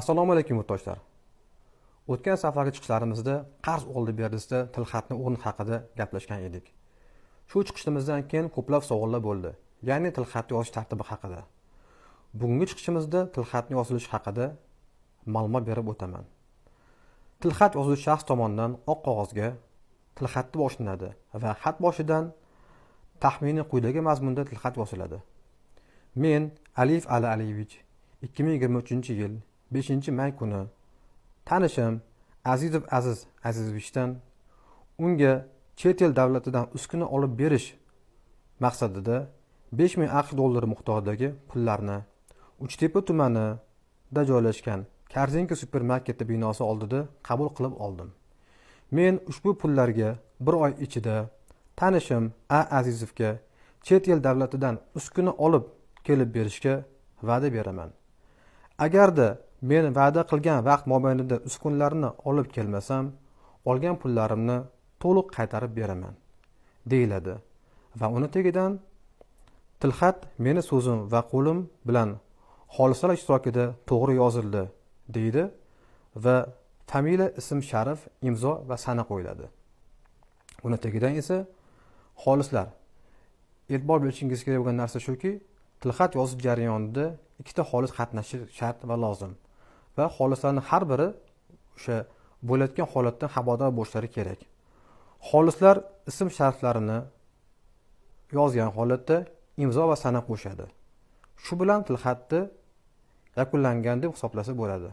assalomu alaykum yurtdoshlar o'tgan saflarga chiqishlarimizda qarz oldi berdisida tilxatni o'rni haqida gaplashgan edik shu chiqishimizdan keyin ko'plab savollar bo'ldi ya'ni tilxatni yozish tartibi haqida bugungi chiqishimizda tilxatni yozilishi haqida ma'lumot berib o'taman tilxat yozuvchi shaxs tomonidan oq qog'ozga tilxatni boshlanadi va xat boshidan taxminiy quyidagi mazmunda tilxat yoziladi men aliyev ali aliyevich ikki ming yigirma uchinchi yil beshinchi may kuni tanishim azizov aziz azizovichdan unga chet el davlatidan uskuna olib berish maqsadida besh ming aqsh dollari miqdoridagi pullarni uchtepa tumanida joylashgan karzinka supermarketi binosi oldida qabul qilib oldim men ushbu pullarga bir oy ichida tanishim a azizovga chet el davlatidan uskuna olib kelib berishga va'da beraman agarda men va'da qilgan vaqt mobaynida uskunlarni olib kelmasam olgan pullarimni to'liq qaytarib beraman deyiladi va uni tagidan tilxat meni so'zim va qo'lim bilan xolislar ishtirokida to'g'ri yozildi deydi va familiya ism sharif imzo va sana qo'yiladi uni tagidan esa xolislar e'tibor berishingiz kerak bo'lgan narsa shuki tilxat yozish jarayonida ikkita xolis qatnashishi shart va lozim va xolislarni har biri o'sha bo'layotgan holatdan xabardor bo'lishlari kerak xolislar ism sharflarini yozgan holatda imzo va sana qo'shadi shu bilan tilxatni yakunlangan deb hisoblasa bo'ladi